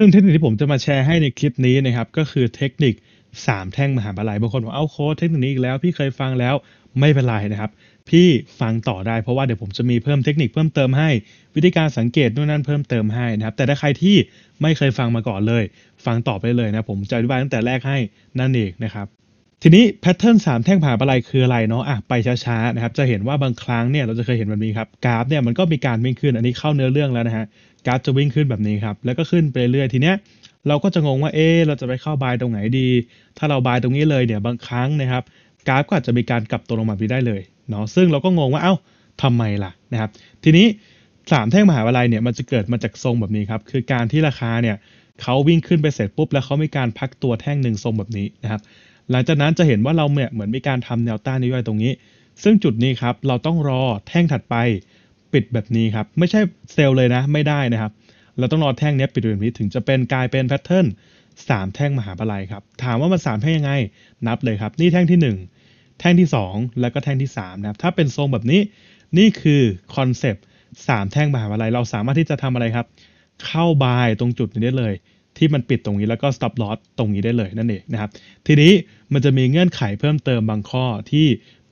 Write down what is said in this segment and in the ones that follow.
ซึ่งเทคนิคที่ผมจะมาแชร์ให้ในคลิปนี้นะครับก็คือเทคนิค 3 แท่งมหาบาลัยบางคนบอกเอาโค้ดเทคนิคนี้อีกแล้วพี่เคยฟังแล้วไม่เป็นไรนะครับ พี่ฟังต่อได้ เพราะว่าเดี๋ยวผมจะมีเพิ่มเทคนิคเพิ่มเติมให้วิธีการสังเกตนู่นนั่นเพิ่มเติมให้นะครับ แต่ถ้าใครที่ไม่เคยฟังมาก่อนเลย ฟังต่อไปเลยนะผมจะอธิบายตั้งแต่แรกให้นั่นเองนะครับทีนี้แพทเทิร์นสามแท่งผ่าปลายคืออะไรเนาะอ่ะไปช้าๆนะครับจะเห็นว่าบางครั้งเนี่ยเราจะเคยเห็นแบบนี้ครับกราฟเนี่ยมันก็มีการวิ่งขึ้นอันนี้เข้าเนื้อเรื่องแล้วนะฮะกราฟจะวิ่งขึ้นแบบนี้ครับ แล้วก็ขึ้นไปเรื่อยทีเนี้ย เราก็จะงงว่าเอ๊เราจะไปเข้าบายตรงไหนดี ถ้าเราบายตรงนี้เลยเนี่ยบางครั้งนะครับ กราฟก็อาจจะมีการกลับตัวลงมาไปได้เลยเนาะซึ่งเราก็งงว่าเอ้าทำไมล่ะนะครับ ทีนี้สามแท่งมหาวิทยาลัยเนี่ยมันจะเกิดมาจากทรงแบบนี้ครับ คือการที่ราคาเนี่ยเขาวิ่งขึ้นไปเสร็จปุ๊บ แล้วเขามีการพักตัวแท่งหนึ่งทรงแบบนี้นะครับหลังจากนั้นจะเห็นว่าเราเนี่ยเหมือนมีการทำแนวต้านนิ้วย่อยตรงนี้ ซึ่งจุดนี้ครับเราต้องรอแท่งถัดไปปิดแบบนี้ครับไม่ใช่เซลล์เลยนะ ไม่ได้นะครับ เราต้องรอแท่งนี้ปิดแบบนี้ ถึงจะเป็นกลายเป็นแพทเทิร์นสามแท่งมหาปลายครับ ถามว่ามันสามแท่งยังไง นับเลยครับ นี่แท่งที่ 1 แท่งที่ 2 แล้วก็แท่งที่3นะครับถ้าเป็นทรงแบบนี้นี่คือคอนเซปต์สามแท่งมหาปลายเราสามารถที่จะทำอะไรครับ เข้าบายตรงจุดนี้ได้เลยที่มันปิดตรงนี้แล้วก็ stop loss ตรงนี้ได้เลยนั่นเองนะครับทีนี้มันจะมีเงื่อนไขเพิ่มเติมบางข้อที่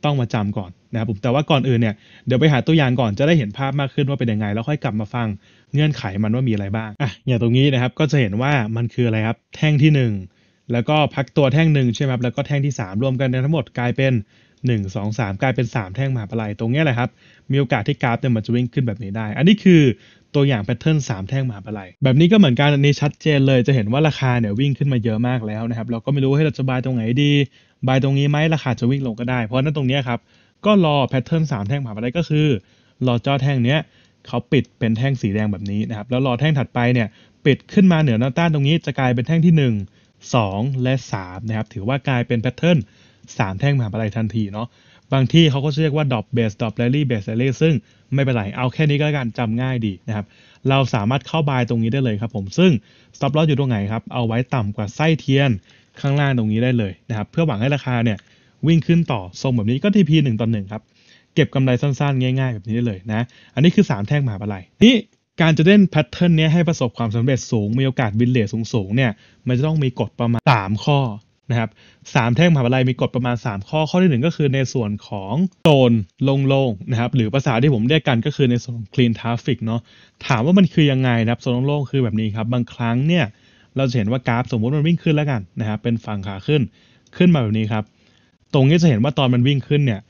ต้องมาจำก่อนนะครับผมแต่ว่าก่อนอื่นเนี่ยเดี๋ยวไปหาตัวอย่างก่อนจะได้เห็นภาพมากขึ้นว่าเป็นยังไงแล้วค่อยกลับมาฟังเงื่อนไขมันว่ามีอะไรบ้างอ่ะอย่างตรงนี้นะครับก็จะเห็นว่ามันคืออะไรครับ แท่งที่ 1 แล้วก็พักตัวแท่งหนึ่งใช่ไหมครับแล้วก็แท่งที่3รวมกันทั้งหมดกลายเป็น1 2 3 กลายเป็น 3 แท่งมหาปลายตรงนี้แหละครับมีโอกาสที่กราฟเนี่ยมันจะวิ่งขึ้นแบบนี้ได้ อันนี้คือตัวอย่างแพทเทิร์น3แท่งมหาปลายแบบนี้ก็เหมือนกันอันนี้ชัดเจนเลยจะเห็นว่าราคาเนี่ยวิ่งขึ้นมาเยอะมากแล้วนะครับเราก็ไม่รู้ให้เราจะบายตรงไหนดีบายตรงนี้ไหมราคาจะวิ่งลงก็ได้เพราะนั้นตรงนี้ครับก็รอแพทเทิร์น3แท่งมหาปลายก็คือรอจอแท่งเนี้ยเขาปิดเป็นแท่งสีแดงแบบนี้นะครับแล้วรอแท่งถัดไปเนี่ยปิดขึ้นมาเหนือแนวต้านตรงนี้ จะกลายเป็นแท่งที่ 1 2 และ3นะครับถือว่ากลายเป็นแพทเทิร์นสามแท่งมหาปาลัยทันทีเนาะบางที่เขาก็เรียกว่าดอปเบสดอปเรลลี่เบสเรลลี่ซึ่งไม่เป็นไรเอาแค่นี้ก็แล้วกันจำง่ายดีนะครับเราสามารถเข้าบายตรงนี้ได้เลยครับผม ซึ่งสต็อปลอสอยู่ตรงไหนครับ เอาไว้ต่ำกว่าไส้เทียนข้างล่างตรงนี้ได้เลยนะครับเพื่อหวังให้ราคาเนี่ย วิ่งขึ้นต่อทรงแบบนี้ก็ทีพึ่งต่อนหึ่งครับเก็บกำไรสั้นๆ ง่าย ๆ แบบนี้ได้เลยนะอันนี้คือ3แท่งมหาปลายนี่การจะเล่นแพทเทิร์นนี้ให้ประสบความสำเร็จสูงมีโอกาสวินเลทสูงๆเนี่ยมันจะต้องมีกฎประมาณ 3 ข้อนะครับสามแท่งมหาวิทยาลัยมีกฎประมาณ 3 ข้อข้อที่1ก็คือในส่วนของโซนโล่งๆนะครับหรือภาษาที่ผมเรียกกันก็คือในส่วนของนทราฟ t r a เนาะถามว่ามันคือยังไงนะครับโซนโล่งๆคือแบบนี้ครับ บางครั้งเนี่ยเราจะเห็นว่ากราฟสมมติมันวิ่งขึ้นแล้วกันนะครับเป็นฝั่งขาขึ้นขึ้นมาแบบนี้ครับ ตรงนี้จะเห็นว่าตอนมันวิ่งขึ้นเนี่ย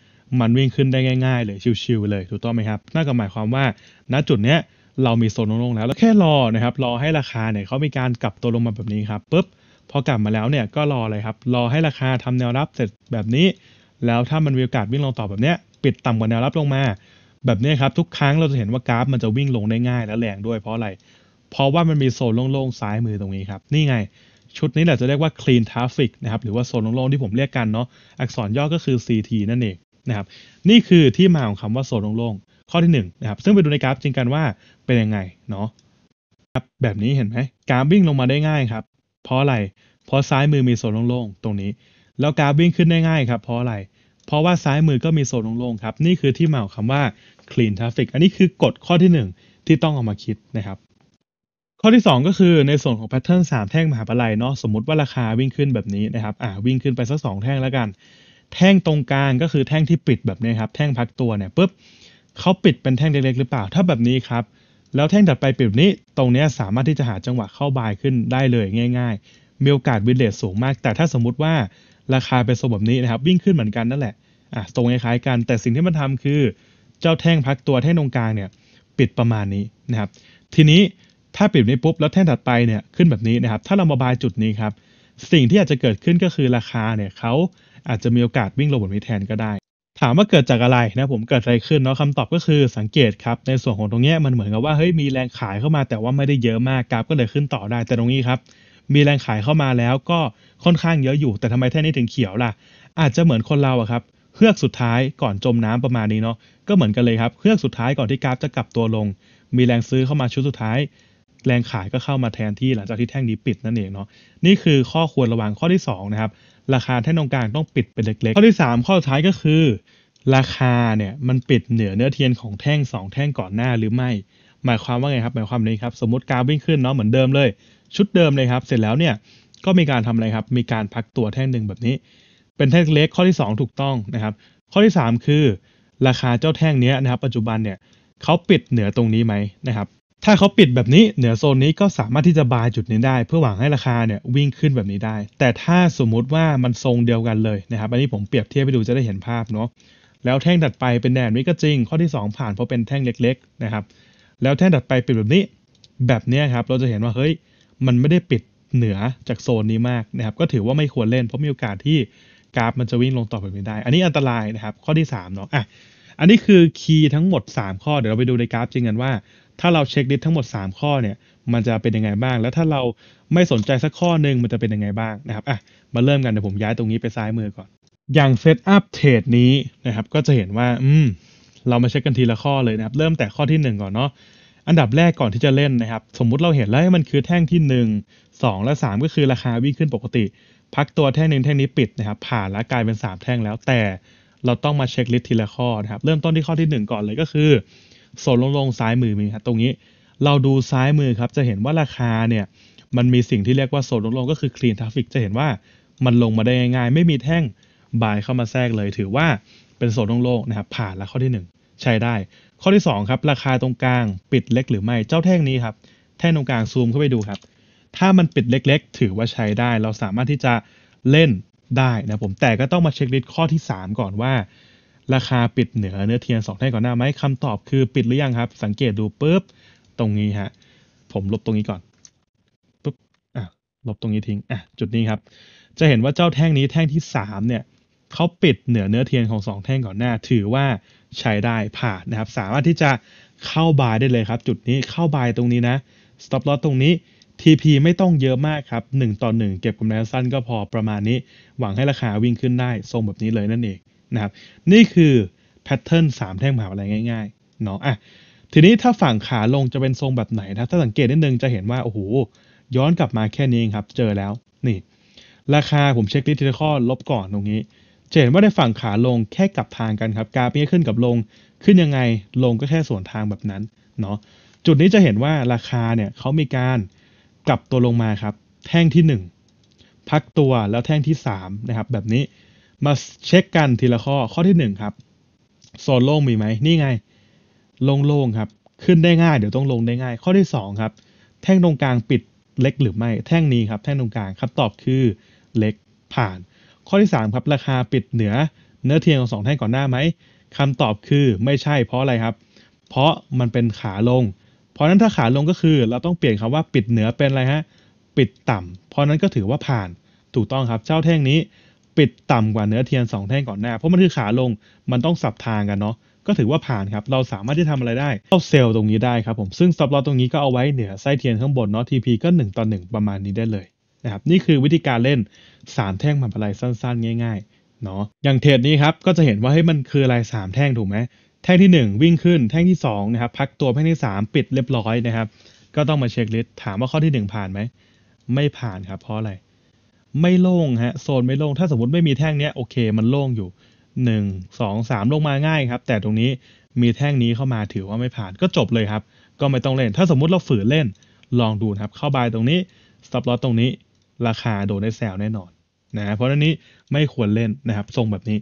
มันวิ่งขึ้นได้ง่ายๆเลยชิวๆเลยถูกต้องไหมครับน่าก็หมายความว่าณจุดเนี้ยเรามีโซนโล่งๆแล้วแล้วแค่รอนะครับรอให้ราคาเนี่ยเขามีการกลับตัวลงมาแบบนี้ครับปุ๊บพอกลับมาแล้วเนี่ยก็รออะไรครับรอให้ราคาทำแนวรับเสร็จแบบนี้ แล้วถ้ามันมีโอกาสวิ่งลงต่อแบบเนี้ยปิดต่ำกว่าแนวรับลงมา แบบนี้ครับทุกครั้งเราจะเห็นว่ากราฟมันจะวิ่งลงได้ง่าย และแรงด้วยเพราะอะไร เพราะว่ามันมีโซนโล่งๆซ้ายมือตรงนี้ครับ นี่ไง ชุดนี้แหละจะเรียกว่า clean traffic นะครับหรือว่าโซนโล่งๆที่ผมเรียกกันเนาะอักษรย่อก็คือ CT นั่นเองนะครับ นี่คือที่มาของคำว่าโซนโล่งๆข้อที่1นนะครับซึ่งไปดูในกราฟจริงกันว่าเป็นยังไงเนาะแบบนี้เห็นไหมกราฟวิ่งลงมาได้ง่ายครับเพราะอะไร เพราะซ้ายมือมีโซนโล่งๆ ตรงนี้ แล้วกราฟวิ่งขึ้นได้ง่ายครับ เพราะอะไร เพราะว่าซ้ายมือก็มีโซนโล่งๆครับ นี่คือที่มาของคำว่า clean traffic อันนี้คือกฎข้อที่ 1 ที่ต้องเอามาคิดนะครับ ข้อที่ 2 ก็คือในส่วนของแพทเทิร์น3แท่งมหาปลัยเนาะ สมมติว่าราคาวิ่งขึ้นแบบนี้นะครับ อ่าวิ่งขึ้นไปสักสองแท่งแล้วกัน แท่งตรงกลางก็คือแท่งที่ปิดแบบนี้ครับ แท่งพักตัวเนี่ยปุ๊บเขาปิดเป็นแท่งเล็กๆหรือเปล่า ถ้าแบบนี้ครับแล้วแท่งถัดไปปิบนี้ตรงนี้สามารถที่จะหาจังหวะเข้าบายขึ้นได้เลยง่าย ๆ มีโอกาสวินเลสสูงมาก แต่ถ้าสมมุติว่าราคาเป็นทรแบบนี้นะครับวิ่งขึ้นเหมือนกันนั่นแหละอ่ะตรงคล้ายๆกันแต่สิ่งที่มันทำคือเจ้าแท่งพักตัวแท่งตรงกลางเนี่ยปิดประมาณนี้นะครับทีนี้ถ้าปิดนี้ปุ๊บแล้วแท่งถัดไปเนี่ยขึ้นแบบนี้นะครับถ้าเรามาบายจุดนี้ครับสิ่งที่อาจจะเกิดขึ้นก็คือราคาเนี่ยเขาอาจจะมีโอกาสวิ่งลงบนนี้แทนก็ได้ามว่าเกิดจากอะไรนะ ผมเกิดอะไรขึ้นเนาะคำตอบก็คือสังเกตครับ ในส่วนของตรงนี้มันเหมือนกับว่าเฮ้ยมีแรงขายเข้ามาแต่ว่าไม่ได้เยอะมากกราฟก็เลยขึ้นต่อได้แต่ตรงนี้ครับ มีแรงขายเข้ามาแล้วก็ค่อนข้างเยอะอยู่ แต่ทำไมแท่งนี้ถึงเขียวล่ะ อาจจะเหมือนคนเราอะครับเฮือกสุดท้ายก่อนจมน้ำประมาณนี้เนาะก็เหมือนกันเลยครับเฮือกสุดท้ายก่อนที่กราฟจะกลับตัวลง มีแรงซื้อเข้ามาชุดสุดท้าย แรงขายก็เข้ามาแทนที่หลังจากที่แท่งนี้ปิดนั่นเองเนาะนี่คือข้อควรระวังข้อที่2นะครับราคาแท่นตรงกลางต้องปิดเป็นเล็ก ๆ ข้อที่ 3 ข้อสุดท้ายก็คือ ราคาเนี่ยมันปิดเหนือเนื้อเทียนของแท่ง2 แท่งก่อนหน้าหรือไม่หมายความว่าไงครับหมายความนี้ครับ สมมติกราฟวิ่งขึ้นเนาะเหมือนเดิมเลย ชุดเดิมเลยครับเสร็จแล้วเนี่ยก็มีการทำอะไรครับ มีการพักตัวแท่งหนึ่งแบบนี้ เป็นแท่งเล็กข้อที่ 2 ถูกต้องนะครับ ข้อที่3คือราคาเจ้าแท่งนี้นะครับ ปัจจุบันเนี่ยเขาปิดเหนือตรงนี้ไหมนะครับถ้าเขาปิดแบบนี้เหนือโซนนี้ก็สามารถที่จะบายจุดนี้ได้ เพื่อหวังให้ราคาเนี่ยวิ่งขึ้นแบบนี้ได้ แต่ถ้าสมมุติว่ามันทรงเดียวกันเลยนะครับ อันนี้ผมเปรียบเทียบไปดูจะได้เห็นภาพเนาะแล้วแท่งดัดไปเป็นแนวนี้ก็จริงข้อที่2ผ่านเพราะเป็นแท่งเล็กๆนะครับแล้วแท่งดัดไปปิดแบบนี้แบบนี้ครับเราจะเห็นว่าเฮ้ยมันไม่ได้ปิดเหนือจากโซนนี้มากนะครับก็ถือว่าไม่ควรเล่นเพราะมีโอกาสที่กราฟมันจะวิ่งลงต่อแบบนี้ได้ อันนี้อันตรายนะครับข้อที่3เนาะอ่ะอันนี้คือคีย์ทั้งหมด 3 ข้อเดี๋ยวเราไปดูในกราฟ จริงกันว่าถ้าเราเช็คลิสต์ทั้งหมด3ข้อเนี่ยมันจะเป็นยังไงบ้าง แล้วถ้าเราไม่สนใจสักข้อหนึ่งมันจะเป็นยังไงบ้างนะครับอ่ะมาเริ่มกันเดี๋ยวผมย้ายตรงนี้ไปซ้ายมือก่อน อย่างเซตอัพเทรดนี้นะครับ ก็จะเห็นว่า อืมเรามาเช็คกันทีละข้อเลยนะครับ เริ่มแต่ข้อที่ 1 ก่อนเนาะอันดับแรกก่อนที่จะเล่นนะครับ สมมุติเราเห็นแล้วมันคือแท่งที่1 2และ3ก็คือราคาวิ่งขึ้นปกติ พักตัวแท่งหนึ่งแท่งนี้ปิดนะครับผ่านและกลายเป็น3แท่งแล้วแต่เราต้องมาเช็คลิสต์ทีละข้อนะครับ เริ่มต้นที่ข้อที่ 1 ก่อนเลยก็คือโซนลงลงซ้ายมือมีครับ ตรงนี้ เราดูซ้ายมือครับจะเห็นว่าราคาเนี่ย มันมีสิ่งที่เรียกว่าโซนลงลงก็คือ clean traffic จะเห็นว่ามันลงมาได้ง่ายๆไม่มีแท่งบายเข้ามาแทรกเลยถือว่าเป็นโซนลงลงนะครับผ่านแล้วข้อที่ 1 ใช้ได้ข้อที่ 2 ครับ ราคาตรงกลางปิดเล็กหรือไม่เจ้าแท่งนี้ครับแท่งตรงกลางซูมเข้าไปดูครับ ถ้ามันปิดเล็ก ๆ ถือว่าใช้ได้ เราสามารถที่จะเล่นได้นะผมแต่ก็ต้องมาเช็คลิสต์ข้อที่ 3 ก่อนว่า ราคาปิดเหนือเนื้อเทียน2แท่งก่อนหน้าไหมคำตอบคือปิดหรือยังครับ สังเกตดูปุ๊บ ตรงนี้ฮะผมลบตรงนี้ก่อน ปุ๊บอ่ะลบตรงนี้ทิ้งอ่ะ จุดนี้ครับ จะเห็นว่าเจ้าแท่งนี้แท่งที่3เนี่ยเขาปิดเหนือเนื้อเทียนของ 2 แท่งก่อนหน้า ถือว่าใช้ได้ผ่านนะครับ สามารถที่จะเข้าบายได้เลยครับ จุดนี้เข้าบายตรงนี้นะ stop loss ตรงนี้ TP ไม่ต้องเยอะมากครับ 1 ต่อ 1 เก็บกำไรสั้นก็พอประมาณนี้หวังให้ราคาวิ่งขึ้นได้ทรงแบบนี้เลยนั่นเองนะครับนี่คือแพทเทิร์น3แท่งหมาอะไยง่ายๆเนาะอ่ะทีนี้ถ้าฝั่งขาลงจะเป็นทรงแบบไหนนะถ้าสังเกตนิดนึงจะเห็นว่า โอ้โห ย้อนกลับมาแค่นี้ครับ เจอแล้ว นี่ ราคาผมเช็คลิสต์ทีละข้อลบก่อนตรงนี้จะเห็นว่าในฝั่งขาลงแค่กลับทางกันครับกราฟนี้ขึ้นกับลงขึ้นยังไง ลงก็แค่ส่วนทางแบบนั้นเนาะจุดนี้จะเห็นว่าราคาเนี่ยเขามีการกลับตัวลงมาครับ แท่งที่ 1 พักตัวแล้วแท่งที่3นะครับ แบบนี้มาเช็คกันทีละข้อข้อที่1ครับโซนโล่งมีไหมนี่ไงโล่งๆครับ ขึ้นได้ง่าย เดี๋ยวต้องลงได้ง่าย ข้อที่2ครับแท่งตรงกลางปิดเล็กหรือไม่แท่งนี้ครับ แท่งตรงกลางครับตอบคือเล็กผ่าน ข้อที่3ครับราคาปิดเหนือ เนื้อเทียงของสองแท่งก่อนหน้าไหมคำตอบคือไม่ใช่เพราะอะไรครับ เพราะมันเป็นขาลงเพราะนั้นถ้าขาลงก็คือเราต้องเปลี่ยนคำว่าปิดเหนือเป็นอะไรฮะปิดต่ำ เพราะนั้นก็ถือว่าผ่านถูกต้องครับเจ้าแท่งนี้ปิดต่ำกว่าเนื้อเทียน2แท่งก่อนหน้าเพราะมันคือขาลงมันต้องสับทางกันเนาะก็ถือว่าผ่านครับเราสามารถที่ทำอะไรได้เข้าเซลล์ตรงนี้ได้ครับผมซึ่งสับลอตตรงนี้ก็เอาไว้เหนือไส้เทียนข้างบนเนาะ TP ก็1ต่อ1ประมาณนี้ได้เลยนะครับนี่คือวิธีการเล่น3แท่งมันปลายสั้น ๆ ง่ายๆเนาะอย่างเทรดนี้ครับก็จะเห็นว่าให้มันคืออะไร3แท่งถูกไหมแท่งที่ 1 วิ่งขึ้นแท่งที่2นะครับพักตัวแท่งที่ 3 ปิดเรียบร้อยนะครับ ก็ต้องมาเช็คลิสต์ถามว่าข้อที่ 1 ผ่านไหม ไม่ผ่านครับเพราะอะไรไม่โล่งฮะโซนไม่โล่งถ้าสมมติไม่มีแท่งเนี้ยโอเค มันโล่งอยู่ 1 2 3ลงมาง่ายครับ แต่ตรงนี้มีแท่งนี้เข้ามาถือว่าไม่ผ่านก็จบเลยครับ ก็ไม่ต้องเล่น ถ้าสมมุติเราฝืนเล่นลองดูครับ เข้าบายตรงนี้สต็อปลอตตรงนี้ ราคาโดนได้แซวแน่นอนนะเพราะนั้นนี้ไม่ควรเล่นนะครับ ทรงแบบนี้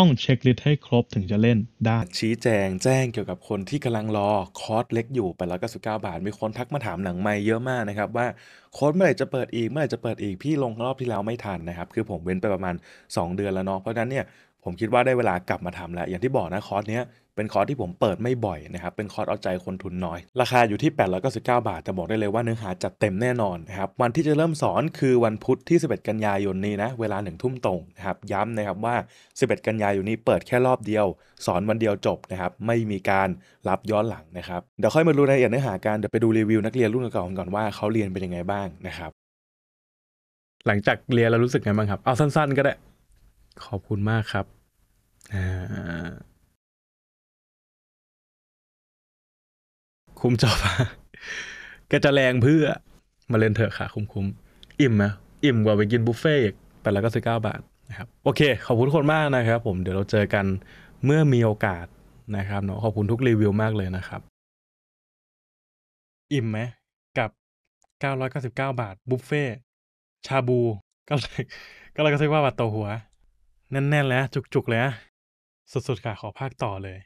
ต้องเช็คลิสต์ให้ครบถึงจะเล่น ได้ ชี้แจง แจ้งเกี่ยวกับคนที่กำลังรอ คอร์สเล็กอยู่ ไปแล้วก็สุก้าบาท มีคนทักมาถามหนังไม่เยอะมากนะครับ ว่าโค้ดเมื่อไหร่จะเปิดอีก เมื่อไหร่จะเปิดอีก พี่ลงรอบที่แล้วไม่ทันนะครับ คือผมเว้นไปประมาณ 2 เดือนแล้วเนาะ เพราะฉะนั้นเนี่ยผมคิดว่าได้เวลากลับมาทำแล้วอย่างที่บอกนะคอร์สเนี้ยเป็นคอร์สที่ผมเปิดไม่บ่อยนะครับ เป็นคอร์สเอาใจคนทุนน้อย ราคาอยู่ที่899บาทแต่บอกได้เลยว่าเนื้อหาจัดเต็มแน่นอนนะครับวันที่จะเริ่มสอนคือวันพุธที่ 11 กันยายนนี้นะเวลาหนึ่งทุ่มตรงนะครับย้ำนะครับว่า 11 กันยายนนี้เปิดแค่รอบเดียว สอนวันเดียวจบนะครับไม่มีการรับย้อนหลังนะครับเดี๋ยวค่อยมาดูรายละเอียดเนื้อหากันเดี๋ยวไปดูรีวิวนักเรียนรุ่นเก่าก่อนว่าเขาเรียนเป็นยังไงบ้างนะครับ หลังจากเรียนล้วรู้สึกไงบ้างครับเอาสั้นๆก็ได้ขอบคุณมากครับอ่าคุ้มจอบก็จะแรงเพื่อมาเล่นเถอะค่ะ คุ้มๆ อิ่มไหมอิ่มกว่าไปกินบุฟเฟ่ต์แต่ละก็สิบเก้าบาทนะครับ โอเคขอบคุณคนมากนะครับ ผมเดี๋ยวเราเจอกันเมื่อมีโอกาสนะครับเนาะขอบคุณทุกรีวิวมากเลยนะครับ อิ่มไหมกับเเกก้้้ารอยาสิบเก้าบาทบุฟเฟ่ชาบูก็เลยก็เลยก็สืบอว่าบาทต่อหัวแน่นๆแล้วจุกๆเลยนะสุดๆค่ะขอภาคต่อเลย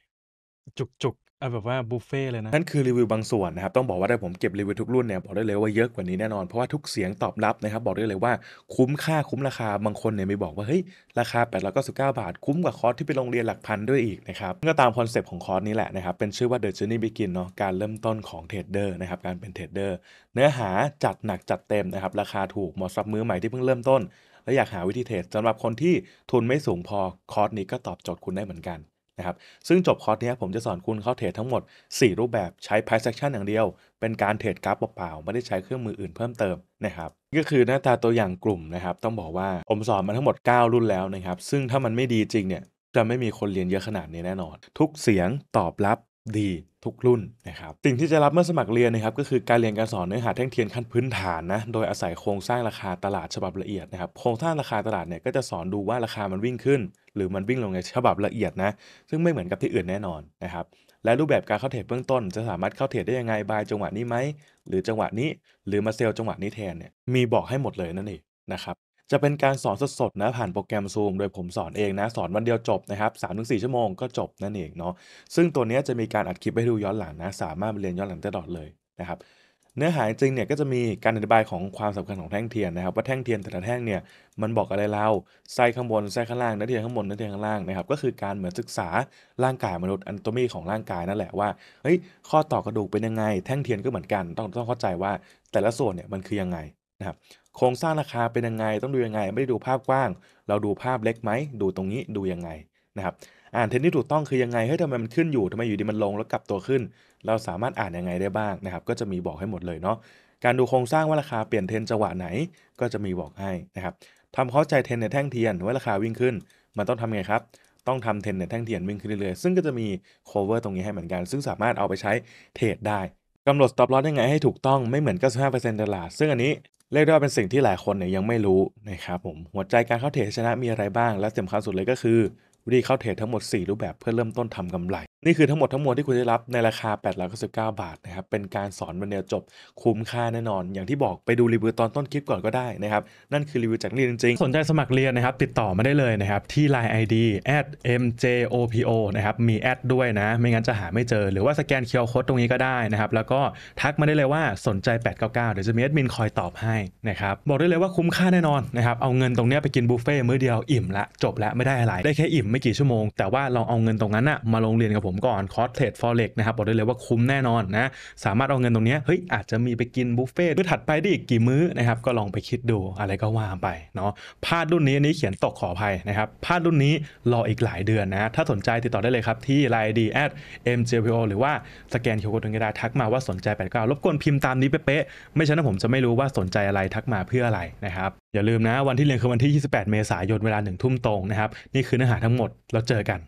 จุกๆเอาแบบว่าบุฟเฟ่เลยนะนั่นคือรีวิวบางส่วนนะครับต้องบอกว่าได้ผมเก็บรีวิวทุกรุ่นเนี่ยบอกได้เลยว่าเยอะกว่านี้แน่นอนเพราะว่าทุกเสียงตอบรับนะครับ บอกได้เลยว่าคุ้มค่าคุ้มราคาบางคนเนี่ยไม่บอกว่าเฮ้ยราคา8ปดร้อยเก้าสิบเก้าบาทคุ้มกว่าคอร์สที่ไปโรงเรียนหลักพันด้วยอีกนะครับก็ตามคอนเซปต์ของคอร์สนี้แหละนะครับเป็นชื่อว่า The Journey Begin เนาะการเริ่มต้นของเทรดเดอร์นะครับการเป็นเทรดเดอร์เนื้อหาจัดหนักจัดเต็มนะครับราคาถูกเหมาะสำหรับมือใหม่ที่เพิ่งเริ่มต้นและอยากหาวิธีเทรดสำหรับคนที่ทุนไม่สูงพอคอร์สนี้ก็ตอบโจทย์คุณได้เหมือนกัน นะครับ ซึ่งจบคอร์สนี้ผมจะสอนคุณเข้าเทรดทั้งหมด 4 รูปแบบใช้ไพ่เซ็กชันอย่างเดียว เป็นการเทรดกราฟเปล่าๆ ไม่ได้ใช้เครื่องมืออื่นเพิ่มเติมนะครับ ก็คือหน้าตาตัวอย่างกลุ่มนะครับ ต้องบอกว่าผมสอนมาทั้งหมด 9 รุ่นแล้วนะครับซึ่งถ้ามันไม่ดีจริงเนี่ยจะไม่มีคนเรียนเยอะขนาดนี้แน่นอน ทุกเสียงตอบรับดีทุกรุ่นนะครับสิ่งที่จะรับเมื่อสมัครเรียนนะครับ ก็คือการเรียนการสอนเนื้อหาแท่งเทียนขั้นพื้นฐานนะ โดยอาศัยโครงสร้างราคาตลาดฉบับละเอียดนะครับ โครงสร้างราคาตลาดเนี่ยก็จะสอนดูว่าราคามันวิ่งขึ้น หรือมันวิ่งลงในฉบับละเอียดนะซึ่งไม่เหมือนกับที่อื่นแน่นอนนะครับ และรูปแบบการเข้าเทรดเบื้องต้น จะสามารถเข้าเทรดได้ยังไงบายจังหวะนี้ไหมหรือจังหวะนี้หรือมาเซลจังหวะนี้แทนเนี่ยมีบอกให้หมดเลยนั่นเองนะครับจะเป็นการสอนสดๆนะผ่านโปรแกรม Zoom โดยผมสอนเองนะสอนวันเดียวจบนะครับสามถึงสี่ชั่วโมงก็จบนั่นเองเนาะซึ่งตัวนี้จะมีการอัดคลิปให้ดูย้อนหลังนะสามารถเรียนย้อนหลังได้ตลอดเลยนะครับเนื้อหาจริงเนี่ยก็จะมีการอธิบายของความสำคัญของแท่งเทียนนะครับว่าแท่งเทียนแต่ละแท่งเนี่ยมันบอกอะไรเราไส้ข้างบนไส้ข้างล่างนัดเทียนข้างบนนัดเทียนข้างล่างนะครับก็คือการเหมือนศึกษาร่างกายมนุษย์อันโตมีของร่างกายนั่นแหละว่าเฮ้ยข้อต่อกระดูกเป็นยังไง แท่งเทียนก็เหมือนกัน ต้องต้องเข้าใจว่าแต่ละส่วนเนี่ยมันคือยังไงนะครับโครงสร้างราคาเป็นยังไงต้องดูยังไงไม่ได้ดูภาพกว้าง เราดูภาพเล็กไหมดูตรงนี้ดูยังไงนะครับอ่านเทนที่ถูกต้องคือยังไงเฮ้ยทำไมมันขึ้นอยู่ทำไมอยู่ดีมันลงแล้วกลับตัวขึ้น เราสามารถอ่านยังไงได้บ้างนะครับก็จะมีบอกให้หมดเลยเนาะการดูโครงสร้างว่าราคาเปลี่ยนเทนจังหวะไหน ก็จะมีบอกให้นะครับทำเข้าใจเทนในแท่งเทียนว่าราคาวิ่งขึ้นมันต้องทำไงครับต้องทำเทนในแท่งเทียนวิ่งขึ้นเรื่อยๆซึ่งก็จะมี cover ตรงนี้ให้เหมือนกัน ซึ่งสามารถเอาไปใช้เทรดได้กำหนด stop loss ยังไงให้ถูกต้องไม่เหมือน95%ตลาดซึ่งอันนี้เรียกได้ว่าเป็นสิ่งที่หลายคนเนี่ยยังไม่รู้นะครับผมหัวใจการเข้าเทรดชนะมีอะไรบ้าง และสำคัญสุดเลยก็คือ วิธีเข้าเทรดทั้งหมด4 รูปแบบเพื่อเริ่มต้นทำกำไรนี่คือทั้งหมดทั้งมวลที่คุณได้รับในราคา 899 บาทนะครับเป็นการสอนบรรเดียวจบคุ้มค่าแน่นอน อย่างที่บอกไปดูรีวิวตอนต้นคลิปก่อนก็ได้นะครับนั่นคือรีวิวจากเรียนจริงสนใจสมัครเรียนนะครับติดต่อมาได้เลยนะครับที่ Line ID mjopo นะครับมีแอดด้วยนะ ไม่งั้นจะหาไม่เจอ หรือว่าสแกนเคียร์โค้ดตรงนี้ก็ได้นะครับแล้วก็ทักมาได้เลยว่าสนใจ 899เดี๋ยวจะมีแอดมินคอยตอบให้นะครับบอกได้เลยว่าคุ้มค่าแน่นอนนะครับเอาเงินตรงนี้ไปกินบุฟเฟ่มื้อเดียวอิ่มละจบละไม่ได้อะไรได้แค่อิ่มไม่กี่ชั่วโมงแต่ว่าลองเอาเงินตรงนั้นนะมาลงเรียนกับผมผมก่อน คอร์สเทรดฟอเร็กนะครับบอกได้เลยว่าคุ้มแน่นอนนะ สามารถเอาเงินตรงนี้เฮ้ยอาจจะมีไปกินบุฟเฟ่ต์มื้อถัดไปได้อีกกี่มื้อนะครับ ก็ลองไปคิดดูอะไรก็ว่าไปเนาะพลาดรุ่นนี้นี้เขียนตกขออภัยนะครับพลาดรุ่นนี้รออีกหลายเดือนนะถ้าสนใจติดต่อได้เลยครับ ที่ไลน์ดีแอด mjpo หรือว่าสแกนเคอร์โค้ดตรงกระดาทักมาว่าสนใจแปดเก้ารบกวนพิมพ์ตามนี้เป๊ะๆไม่ฉะนั้นผมจะไม่รู้ว่าสนใจอะไรทักมาเพื่ออะไรนะครับอย่าลืมนะ วันที่เรียนคือวันที่28 เมษายนเวลา1ทุ่มตรงนะครับนี่คือเนื้อหาทั้งหมดแล้วเจอกัน